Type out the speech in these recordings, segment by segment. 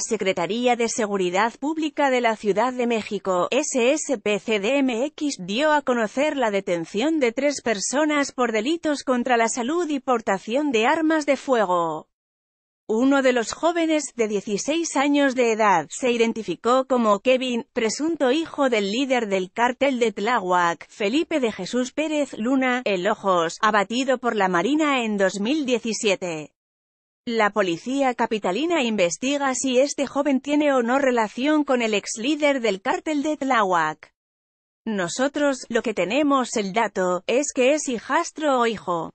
Secretaría de Seguridad Pública de la Ciudad de México, SSPCDMX, dio a conocer la detención de tres personas por delitos contra la salud y portación de armas de fuego. Uno de los jóvenes, de 16 años de edad, se identificó como Kevin, presunto hijo del líder del cártel de Tláhuac, Felipe de Jesús Pérez Luna, El Ojos, abatido por la Marina en 2017. La policía capitalina investiga si este joven tiene o no relación con el ex líder del cártel de Tláhuac. Nosotros, lo que tenemos el dato, es que es hijastro o hijo.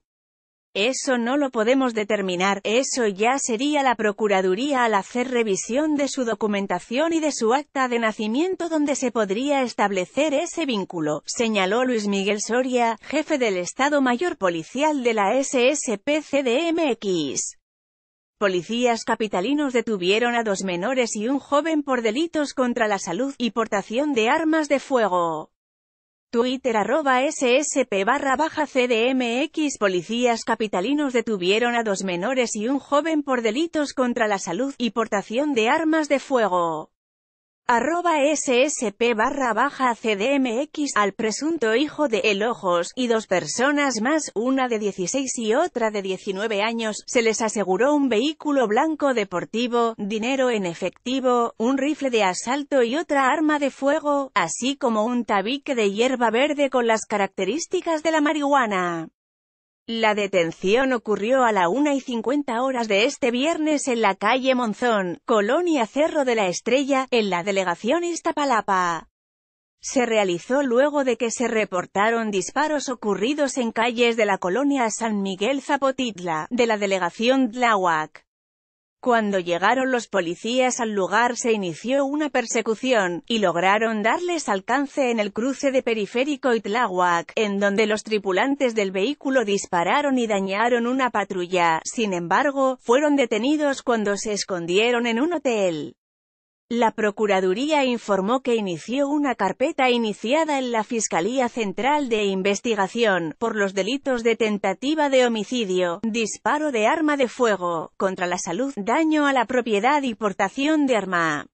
Eso no lo podemos determinar, eso ya sería la Procuraduría al hacer revisión de su documentación y de su acta de nacimiento donde se podría establecer ese vínculo, señaló Luis Miguel Soria, jefe del Estado Mayor Policial de la SSPCDMX policías capitalinos detuvieron a dos menores y un joven por delitos contra la salud y portación de armas de fuego. Twitter arroba ssp barra baja cdmx Policías capitalinos detuvieron a dos menores y un joven por delitos contra la salud y portación de armas de fuego arroba ssp barra baja cdmx al presunto hijo de Elojos, y dos personas más, una de 16 y otra de 19 años, se les aseguró un vehículo blanco deportivo, dinero en efectivo, un rifle de asalto y otra arma de fuego, así como un tabique de hierba verde con las características de la marihuana. La detención ocurrió a la 1 y 50 horas de este viernes en la calle Monzón, Colonia Cerro de la Estrella, en la delegación Iztapalapa. Se realizó luego de que se reportaron disparos ocurridos en calles de la colonia San Miguel Zapotitla, de la delegación Tlahuac. Cuando llegaron los policías al lugar se inició una persecución, y lograron darles alcance en el cruce de Periférico y en donde los tripulantes del vehículo dispararon y dañaron una patrulla, sin embargo, fueron detenidos cuando se escondieron en un hotel. La Procuraduría informó que inició una carpeta iniciada en la Fiscalía Central de Investigación, por los delitos de tentativa de homicidio, disparo de arma de fuego, contra la salud, daño a la propiedad y portación de arma.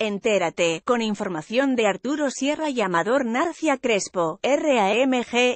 Entérate, con información de Arturo Sierra y Amador Narcia Crespo, R.A.M.G.L.L.H.